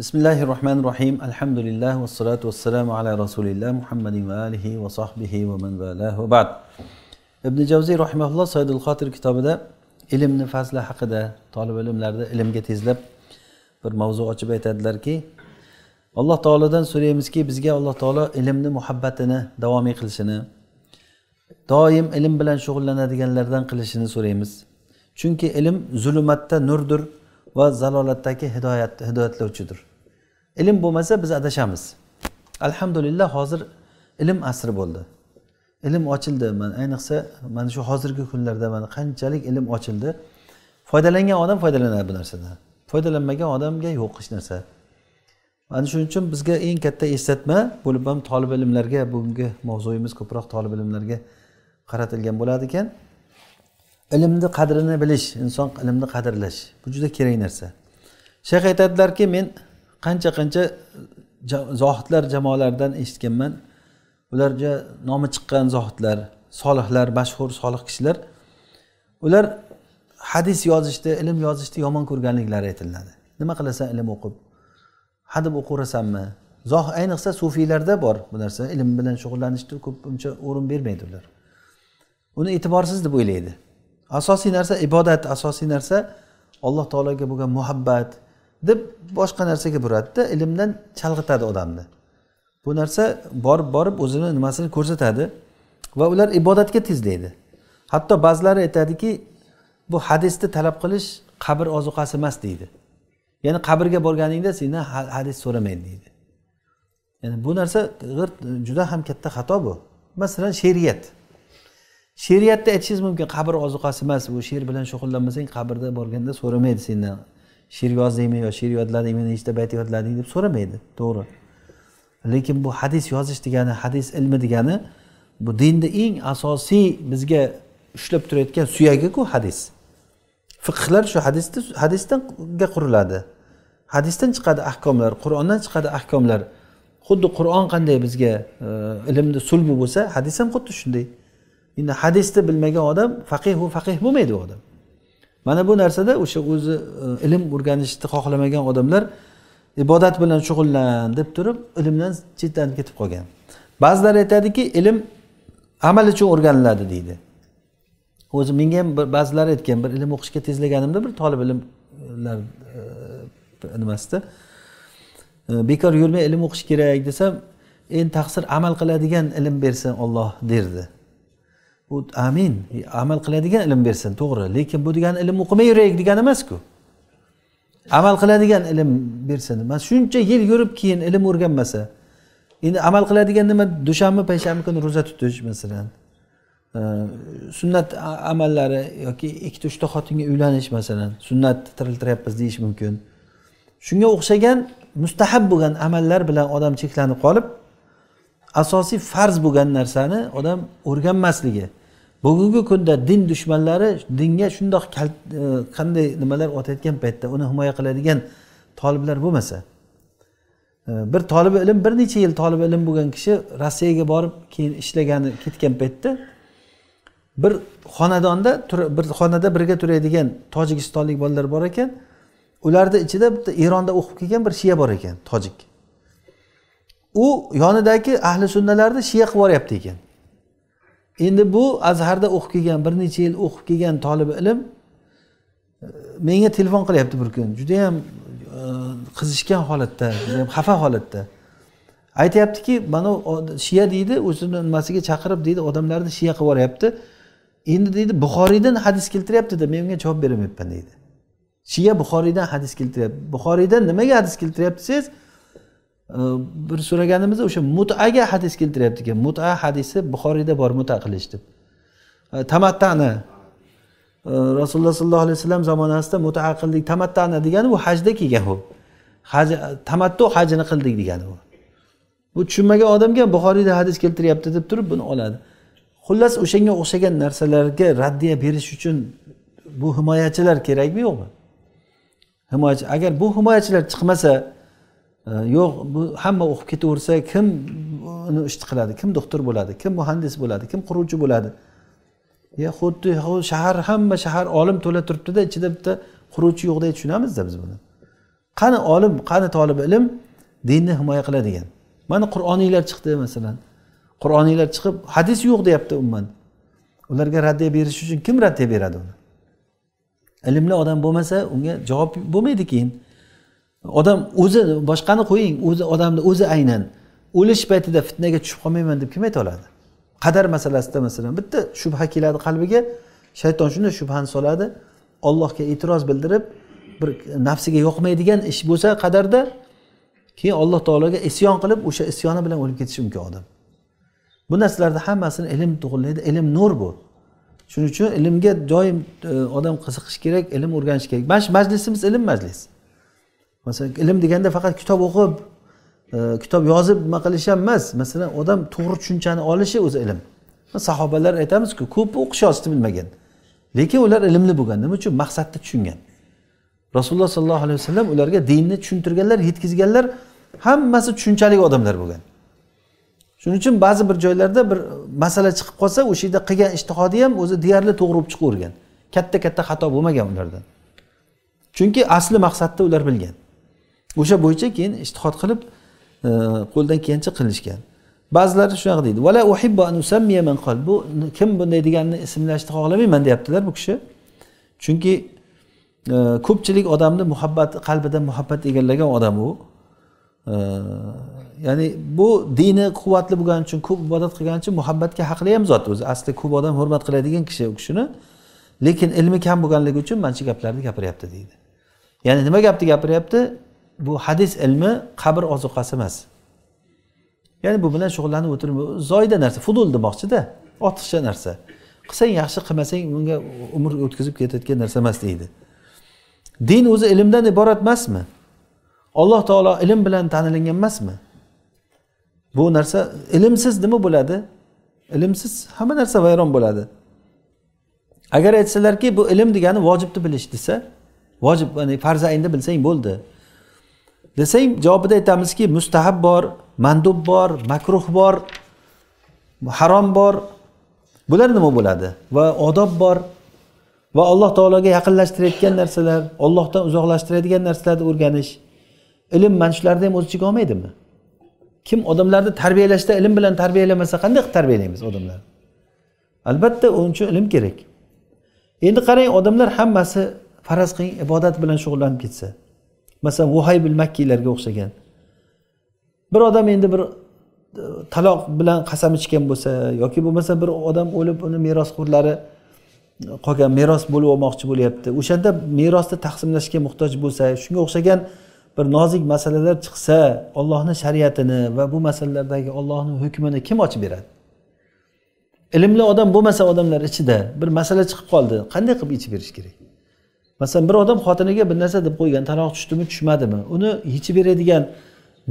bismillahi rohmanir rohim alhamdulillah vassalotu vassalamu ala rasulilloh muhammadin va alihi va sohbihi va man valahu bad ibn javziy rahimaulloh soidul xotir kitobida ilmni fazli haqida tolib ilmlarda ilmga tezlab bir mavzu ochib aytadilarki alloh taolodan so'raymizki bizga alloh taolo ilmni muhabbatini davomiy qilishini doim ilm bilan shug'ullanadiganlardan qilishini so'raymiz chunki ilm zulmatda nurdir va zalolatdagi hidoyat hidoyatlovchidir ilm bo'lmasa biz adashamiz alhamdulillah hozir ilm asri bo'ldi ilm ochildi mana ayniqsa mana shu hozirgi kunlarda mana qanchalik ilm ochildi foydalangan odam foydalanadi bu narsadan foydalanmagan odamga yo'q hech narsa mana shuning uchun bizga eng katta eslatma bo'lib ham tolib ilmlarga bugungi mavzuyimiz ko'proq tolib ilmlarga qaratilgan bo'ladi ekan ilmni qadrini bilish inson ilmni qadrlash bu juda kerak narsa shayx aytadilarki men qancha qancha zohidlar jamoalaridan eshitganman ular juda nomi chiqqan zohidlar solihlar mashhur solih kishilar ular hadis yozishni ilm yozishni yomon ko'rganliklari aytiladi nima qilasan ilm o'qib hadeb o'qiverasanmi zoh ayniqsa sufiylarda bor bu narsa ilm bilan shug'ullanishni ko'p uncha o'rin bermaydi ular uni e'tiborsiz deb o'ylaydi asosiy narsa ibodat asosiy narsa alloh taologa bo'lgan muhabbat deb boshqa narsaga buradida ilmdan chalg'itadi odamni bu narsa borib borib o'zini nimasini ko'rsatadi va ular ibodatga tezlaydi hatto ba'zilari aytadiki bu hadisni talab qilish qabr ozuqasi emas deydi ya'ni qabrga borganingda sendan hadis so'ramaydi deydi ya'ni bu narsa juda ham katta xato bu masalan she'riyat she'riyatda aytishingiz mumkin qabr ozuqasi emas u she'r bilan shug'ullanmasang qabrda borganda so'ramaydi sendan she'r yozdingmi yo she'r yodladingmi nechta bayt yodlading deb so'ramaydi to'g'ri lekin bu hadis yozish degani hadis ilmi degani bu dinni eng asosiy bizga ushlab turayotgan suyagiku hadis fiqhlar shu hadisni hadisdanga quriladi hadisdan chiqadi ahkomlar qur'ondan chiqadi ahkomlar xuddi qur'on qanday bizga e, ilmni sulbi bo'lsa hadis ham xuddi shunday endi hadisni bilmagan odam faqihu faqih bo'lmaydi u odam mana bu narsada o'sha o'zi e, ilm o'rganishni xohlamagan odamlar ibodat bilan shug'ullan deb turib ilmdan chetlanib ketib qolgan ba'zilar aytadiki ilm amal uchun o'rganiladi deydi o'zi menga ham ba'zilar aytgan bir ilm o'qishga tezlaganimda bir tolib ilmlar e, nimasida e, bekor yurmay ilm o'qish kerak desam endi taqsir amal qiladigan ilm bersin olloh derdi u amin amal qiladigan ilm bersin to'g'ri lekin bu degani ilm o'qimay yuraylik degani emasku amal qiladigan ilm bersin mana shuncha yil yurib keyin ilm o'rganmasa endi amal qiladigan nima dushanba payshanba kuni ro'za tutish masalan e, sunnat amallari yoki ikkita uchta xotinga uylanish masalan sunnatni tiriltiryapmiz deyish mumkin shunga o'xshagan mustahab bo'lgan amallar bilan odam cheklanib qolib asosiy farz bo'lgan narsani odam o'rganmasligi bugungi kunda din dushmanlari dinga shundoq e, qanday nimalar otayotgan paytda uni himoya qiladigan toliblar bo'lmasa e, bir tolibi ilm bir necha yil tolibi ilm bo'lgan kishi rossiyaga borib keyin ishlagani ketgan paytda bir xonadonda bir xonada birga turadigan tojikistonlik bolalar bor ekan ularni ichida bitta eronda o'qib kelgan bir shiya bor ekan tojik u yonidagi ahli sunnalarni shiya qilib yuboryapti ekan endi bu azharda o'qib kelgan bir necha yil o'qib kelgan tolib ilm e, menga telefon qilyapti bir kun judayam e, qizishgan holatda judayam xafa holatda aytyaptiki mana shiya deydi o'zini nimasiga chaqirib deydi odamlarni shiya qilib yuboryapti endi deydi buxoriydan hadis keltiryaptida men unga javob beramayapman deydi shiya buxoriydan hadis keltiryapti buxoriydan nimaga hadis keltiryapti desangiz bir so'raganimizda o'sha mutaga hadis keltiryapti ekan muta hadisi buxoriyda bor muta qilish deb tamattani rasululloh sollallohu alayhi vasallam zamonasida muta qildik tamattani degani bu hajda kelgan u haj tamattu hajini qildik degani u bu tushunmagan odamga buxoriyda hadis keltiryapti deb turib buni oladi xullas o'shanga o'xshagan narsalarga raddiya berish uchun bu himoyachilar kerakmi yo'qmi himoyachi agar bu himoyachilar chiqmasa yo'q bu hamma o'qib ketaversa kim uni ishni qiladi kim doktor bo'ladi kim muhandis bo'ladi kim quruvchi bo'ladi ya xuddi shahar hamma shahar olim to'la turibdida ichida bitta quruvchi yo'qdek tushunamizda biz buni qani olim qani tolib ilm dinni himoya qiladigan mana qur'oniylar chiqdi masalan qur'oniylar chiqib hadis yo'q deyapti umuman ularga raddiya berish uchun kim raddiya beradi uni ilmli odam bo'lmasa unga javob bo'lmaydi keyin odam o'zi boshqani qo'ying o'zi odamni o'zi aynan o'lish paytida fitnaga tushib qolmayman deb kim ayta oladi qadar masalasida masalan bitta shubha keladi qalbiga shayton shunday shubhani soladi ollohga e'tiroz bildirib bir nafsiga yoqmaydigan ish bo'lsa qadarda keyin alloh taologa isyon qilib o'sha isyoni bilan o'lib ketishi mumkin odam bu narsalarni hammasini ilm tug'illaydi ilm nur bu shuning uchun ilmga doim e, odam qiziqish kerak ilm o'rganish kerak mana shu majlisimiz ilm majlisi masalan ilm deganda faqat kitob o'qib e, kitob yozib nima qilish ham emas masalan odam to'g'ri tushunchani olishi o'zi ilm sahobalar aytamizku ko'p o'qish yozishni bilmagan lekin ular ilmli bo'lgan nima uchun maqsadni tushungan rasululloh sollallohu alayhi vasallam ularga dinni tushuntirganlar yetkazganlar hammasi tushunchali odamlar bo'lgan shuning uchun ba'zi bir joylarda bir masala chiqib qolsa o'sha yerda qilgan ishtihodi ham o'zi deyarli to'g'ri bo'lib chiqavergan katta katta xato bo'lmagan ulardan chunki asli maqsadni ular bilgan o'sha bo'yicha keyin istihod qilib e, qo'ldan kelgancha qilishgan ba'zilari shunaqa deydi vala uhibbu man bu kim bunday deganni ismlashni xohlamayman deyaptilar bu kishi chunki e, ko'pchilik odamni muhabbat qalbida muhabbat egallagan odam u e, ya'ni bu dini quvvatli bo'lgani uchun ko'p ibodat qilgani uchun muhabbatga haqli ham zot o'zi aslida ko'p odam hurmat qiladigan kishi u kishini lekin ilmi kam bo'lganligi uchun mana shu gaplarni gapiryapti deydi ya'ni nima gapni gapiryapti bu hadis ilmi qabr ozuqasi emas ya'ni bu bilan shug'ullanib o'tirib zoyda narsa fudul demoqchida ortiqcha narsa qilsang yaxshi qilmasang bunga umr o'tkazib ketayotgan narsa emas deydi din o'zi ilmdan iborat emasmi alloh taolo ilm bilan tanilingan emasmi bu narsa ilmsiz nima bo'ladi ilmsiz hamma narsa vayron bo'ladi agar aytsalarki bu ilm degani vojibni bilish desa vojib ya'ni aynda bilsang bo'ldi desang javobida aytamizki mustahab bor mandub bor makruh bor harom bor bular nima bo'ladi va odob bor va alloh taologa yaqinlashtirayotgan narsalar ollohdan uzoqlashtiradigan narsalarni o'rganish ilm mana shularni ham o'z ichiga olmaydimi kim odamlarni tarbiyalashda ilm bilan tarbiyalamasa qanday qilib tarbiyalaymiz odamlarni albatta uning uchun ilm kerak endi qarang odamlar hammasi faraz qiling ibodat bilan shug'ullanib ketsa masalan vuhaybil makkiylarga o'xshagan bir odam endi bir e, taloq bilan qasam ichgan bo'lsa yoki bo'lmasa bir odam o'lib uni merosxo'rlari qolgan meros bo'lib olmoqchi bo'lyapti o'shanda merosni taqsimlashga muhtoj bo'lsa shunga o'xshagan bir nozik masalalar chiqsa ollohni shariatini va bu masalalardagi ollohni hukmini kim ochib beradi ilmli odam bo'lmasa odamlar ichida bir masala chiqib qoldi qanday qilib yechib berish kerak masalan bir odam xotiniga bir narsa deb qo'ygan taloq tushdimi tushmadimi uni yechib beradigan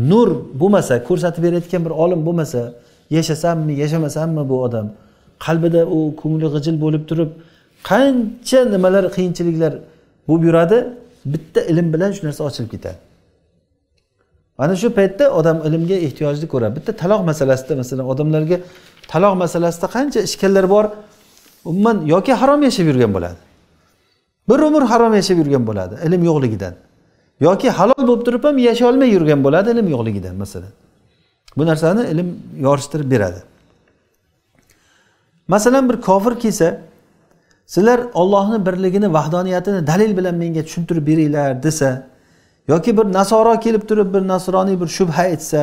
nur bo'lmasa ko'rsatib berayotgan bir olim bo'lmasa yashasammi yashamasammi bu odam qalbida u ko'ngli g'ijil bo'lib turib qancha nimalar qiyinchiliklar bo'lib yuradi bitta ilm bilan shu narsa ochilib ketadi mana shu paytda odam ilmga ehtiyojni ko'radi bitta taloq masalasida masalan odamlarga taloq masalasida qancha ishkallar bor umuman yoki harom yashab yurgan bo'ladi bir umr harom yashab yurgan bo'ladi ilm yo'qligidan yoki halol bo'lib turib ham yasholmay yurgan bo'ladi ilm yo'qligidan masalan bu narsani ilm yorishtirib beradi masalan bir kofir kelsa sizlar ollohni birligini vahdoniyatini dalil bilan menga tushuntirib beringlar desa yoki bir nasoro kelib turib bir nasroniy bir shubha aytsa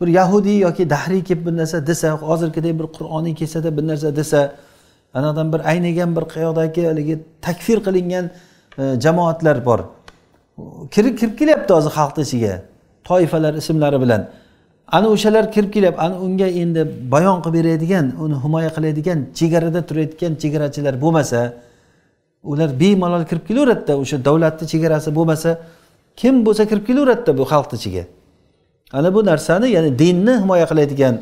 bir yahudiy yoki dahriy kelib bir narsa desa hozirgidek bir qur'oniy kelsada bir narsa desa anadan bir aynigan bir qayoqdagi haligi takfir qilingan e, jamoatlar bor kirib kirib kelyapti hozir xalqni ichiga toifalar ismlari bilan ana o'shalar kirib kelyapti ana unga endi bayon qilib beradigan uni himoya qiladigan chegarada turayotgan chegarachilar bo'lmasa ular bemalol kirib kelaveradida o'sha davlatni chegarasi bo'lmasa kim bo'lsa kirib kelaveradida bu xalqni ichiga ana bu narsani ya'ni dinni himoya qiladigan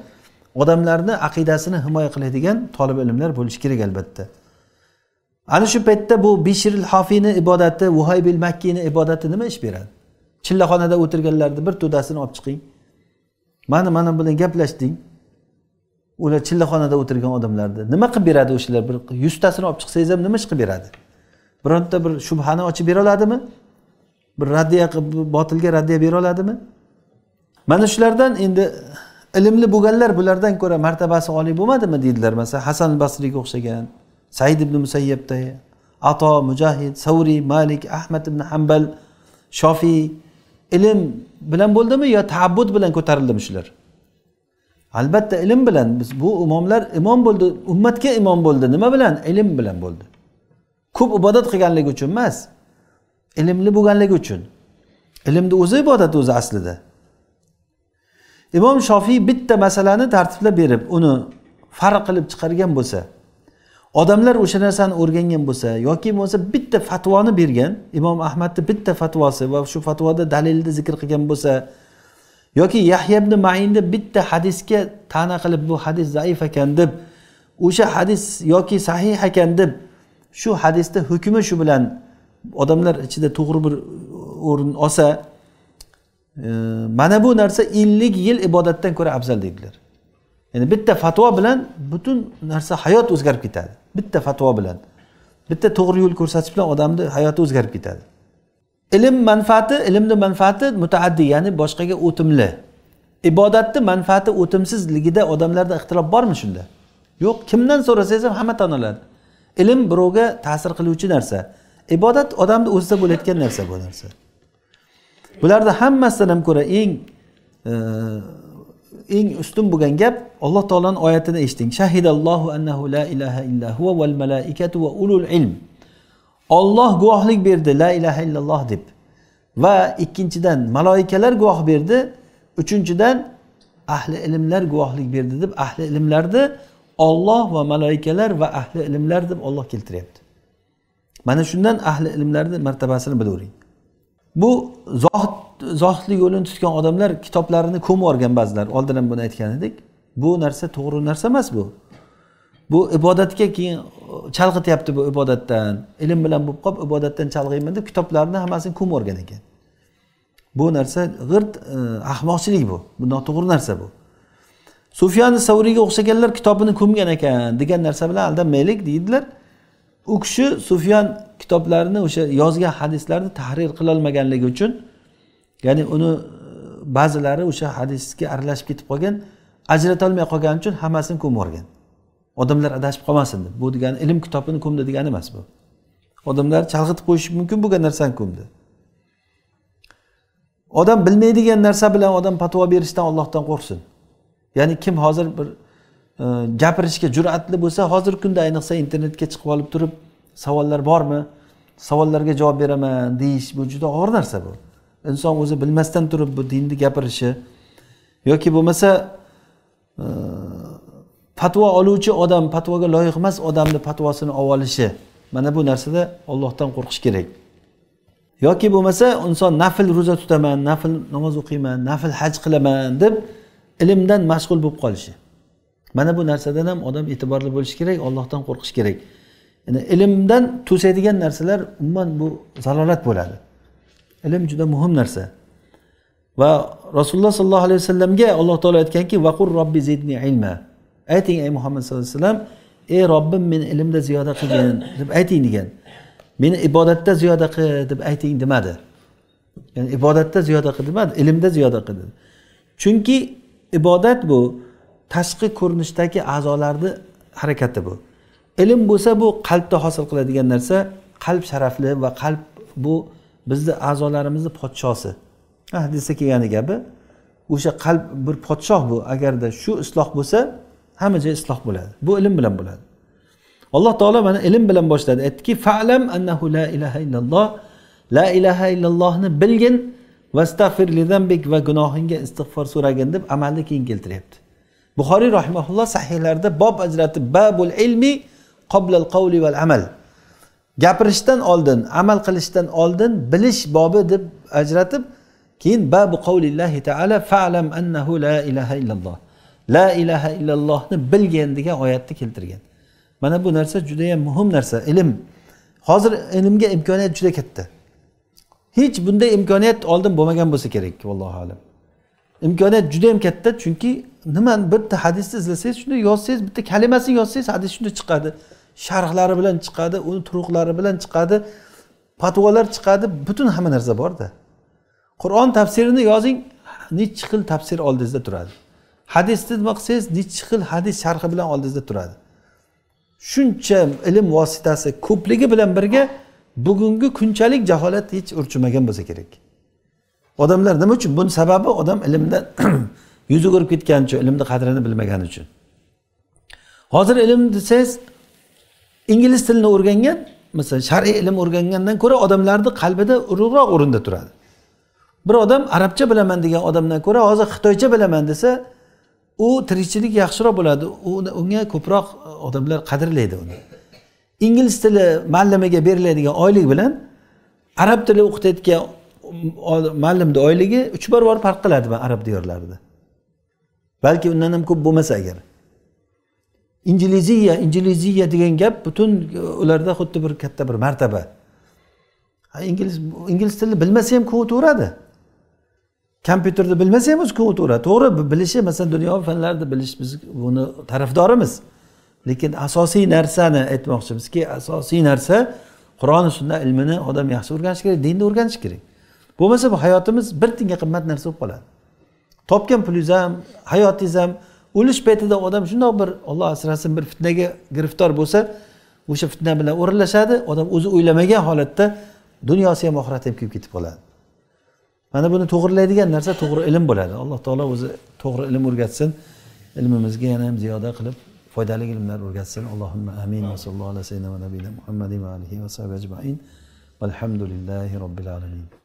odamlarni aqidasini himoya qiladigan tolib ilmlar bo'lishi kerak albatta ana shu paytda bu bishiril hofiyni ibodati vuhaybil makkiyni ibodati nima ish beradi chillaxonada o'tirganlarni bir to'dasini olib chiqing mana mana bilan gaplashding ular chillaxonada o'tirgan odamlarni nima qilib beradi o'shalar bir yuztasini olib chiqsangiz ham nima ish qilib beradi bironta bir shubhani ochib bera oladimi bir raddiya botilga raddiya bera oladimi mana shulardan endi ilmli bo'lganlar bulardan ko'ra martabasi oliy bo'lmadimi deydilar masalan hasan basriyga o'xshagan said ibn musayyabda ato mujahid savriy malik ahmad ibn hambal shofiy ilm bilan bo'ldimi yo taabbud bilan ko'tarildimi shular albatta ilm bilan biz bu imomlar imom bo'ldi ummatga imom bo'ldi nima bilan ilm bilan bo'ldi ko'p ibodat qilganligi uchun emas ilmli bo'lganligi uchun ilmni o'zi ibodat o'zi aslida imom shofiy bitta masalani tartiblab berib uni farq qilib chiqargan bo'lsa odamlar o'sha narsani o'rgangan bo'lsa yoki bo'lmasa bitta fatvoni bergan imom ahmadni bitta fatvosi va shu fatvoda dalilni zikr qilgan bo'lsa yoki yahya ibn mainni bitta hadisga ta'na qilib bu hadis zaif ekan deb o'sha hadis yoki sahih ekan deb shu hadisni hukmi shu bilan odamlar ichida to'g'ri bir o'rin olsa mana bu narsa ellik yil ibodatdan ko'ra afzal deydilar ya'ni bitta fatvo bilan butun narsa hayot o'zgarib ketadi bitta fatvo bilan bitta to'g'ri yo'l ko'rsatish bilan odamni hayoti o'zgarib ketadi ilm manfaati ilmni manfaati mutaaddiy ya'ni boshqaga o'timli ibodatni manfaati o'timsizligida odamlarda ixtilof bormi shunda yo'q kimdan so'rasangiz ham hamma tan oladi ilm birovga ta'sir qiluvchi narsa ibodat odamni o'zida bo'layotgan narsa bu narsa bularni hammasidan ham ko'ra eng e, eng ustun bo'lgan gap alloh taoloni oyatini eshiting shahidallohu annahu la ilaha illahu val malaikatu va ulul ilm olloh guvohlik berdi la ilaha illalloh deb va ikkinchidan maloikalar guvoh berdi uchinchidan ahli ilmlar guvohlik berdi deb ahli ilmlarni olloh va maloikalar va ahli ilmlar deb olloh keltiryapti mana shundan ahli ilmlarni martabasini bilavering bu zohid zohidlik yo'lini tutgan odamlar kitoblarini ko'mib yuborgan ba'zilar oldin ham buni aytgan edik bu narsa to'g'ri narsa emas bu bu ibodatga keyin e, chalg'ityapti bu ibodatdan ilm bilan bo'lib qolib ibodatdan chalg'iyman deb kitoblarni hammasini ko'mib yuborgan ekan bu narsa g'irt e, ahmoqchilik bu bu noto'g'ri narsa bu sufiyani savriyga o'xshaganlar kitobini ko'mgan ekan degan narsa bilan aldanmaylik deydilar u kishi sufyan kitoblarini o'sha yozgan hadislarni tahrir qilolmaganligi uchun ya'ni uni e, ba'zilari o'sha hadisga aralashib ketib qolgan ajratolmay qolgani uchun hammasini ko'mib yuborgan odamlar adashib qolmasin deb bu degani ilm kitobini ko'mdi degani emas bu odamlar chalg'itib qo'yishi mumkin bo'lgan narsani ko'mdi odam bilmaydigan narsa bilan odam patvo berishdan ollohdan qo'rqsin ya'ni kim hozir bir gapirishga jur'atli bo'lsa hozirgi kunda ayniqsa internetga chiqib olib turib savollar bormi savollarga javob beraman deyish bu juda og'ir narsa bu inson o'zi bilmasdan turib bu dinni gapirishi yoki bo'lmasa e, fatvo oluvchi odam fatvoga loyiq emas odamni fatvosini olib olishi mana bu narsada ollohdan qo'rqish kerak yoki bo'lmasa inson nafl ro'za tutaman nafl namoz o'qiyman nafl haj qilaman deb ilmdan mashg'ul bo'lib qolishi mana bu narsadan ham odam e'tiborli bo'lishi kerak ollohdan qo'rqish kerak yani ilmdan to'sadigan narsalar umuman bu zalolat bo'ladi ilm juda muhim narsa va rasululloh sollallohu alayhi vasallamga alloh taolo aytganki vaqur robbi zidni ilma ayting ey muhammad sallallohu alayhi vasallam ey robbim meni ilmda ziyoda qilgin deb ayting degan meni ibodatda ziyoda qil deb ayting demadi ya'ni ibodatda ziyoda qil demadi ilmda ziyoda qil dedi chunki ibodat bu tashqi ko'rinishdagi a'zolarni harakati bu ilm bo'lsa bu qalbda hosil qiladigan narsa qalb sharafli va qalb bu bizni a'zolarimizni podshosi hadisda kelgani gapi o'sha qalb bir podshoh bu agarda shu isloh bo'lsa hamma joy isloh bo'ladi bu ilm bilan bo'ladi alloh taolo mana ilm bilan boshladi aytdiki falam annahu la ilaha illalloh la ilaha illallohni bilgin vastag'fir va gunohingga istig'for so'ragin deb amalni keyin keltiryapti buxoriy rahimaulloh sahihlarida bob ajratib babul ilmi qoblal qavli val amal gapirishdan oldin amal qilishdan oldin bilish bobi deb ajratib keyin babu qavlillahi taala falam annahu la ilaha illalloh la ilaha illallohni bilgin degan oyatni keltirgan mana bu narsa judayam muhim narsa ilm hozir ilmga imkoniyat juda katta hech bunday imkoniyat oldin bo'lmagan bo'lsa kerak vallohu alam imkoniyat juda yam katta chunki nima bitta hadisni izlasangiz shunday yozsangiz bitta kalimasini yozsangiz hadis shunda chiqadi sharhlari bilan chiqadi uni turuqlari bilan chiqadi patvolar chiqadi butun hamma narsa borda qur'on tafsirini yozing nechi xil tafsir oldingizda turadi hadisni nima qilsangiz nechi xil hadis sharhi bilan oldingizda turadi shuncha ilm vositasi ko'pligi bilan birga bugungi kunchalik jaholat hech urchimagan bo'lsa kerak odamlar nima uchun buni sababi odam ilmdan yuzi ko'rib ketgani uchun ilmni qadrini bilmagani uchun hozir ilm desangiz ingliz tilini o'rgangan masalan shar'iy ilm o'rgangandan ko'ra odamlarni qalbida ulug'roq o'rinda turadi bir odam arabcha bilaman degan odamdan ko'ra hozir xitoycha bilaman desa u tirikchilik yaxshiroq bo'ladi unga ko'proq odamlar qadrlaydi uni ingliz tili muallimiga beriladigan oylik bilan arab tili o'qitayotgan muallimni oyligi uch barobar farq qiladi arab diyorlarida balki undan ham ko'p bo'lmasa agar injiliziya injiliziya degan gap butun ularda xuddi bir katta bir martaba ingliz ingliz tilini bilmasa ham ko'taveradi kompyuterni bilmasa ham o'zi ko'taveradi to'g'ri bilishi masalan dunyoviy fanlarni bilish biz buni tarafdorimiz lekin asosiy narsani aytmoqchimizki asosiy narsa qur'oni sunna ilmini odam yaxshi o'rganishi kerak dinni o'rganishi kerak bo'lmasa bu hayotimiz bir tiyinga qimmat narsa bo'lib qoladi topgan pulingiz ham hayotingiz ham o'lish paytida odam shundoq bir olloh asrasin bir fitnaga giriftor bo'lsa o'sha fitna bilan o'ralashadi odam o'zi o'ylamagan holatda dunyosi ham oxirati ham kuyib ketib qoladi mana buni to'g'irlaydigan narsa to'g'ri ilm bo'ladi alloh taolo o'zi to'g'ri ilm o'rgatsin ilmimizga yana ham ziyoda qilib foydali ilmlar o'rgatsin allohimma amin va alayhi ala va va alihi va ajmain valhamdulillahi robbil alamin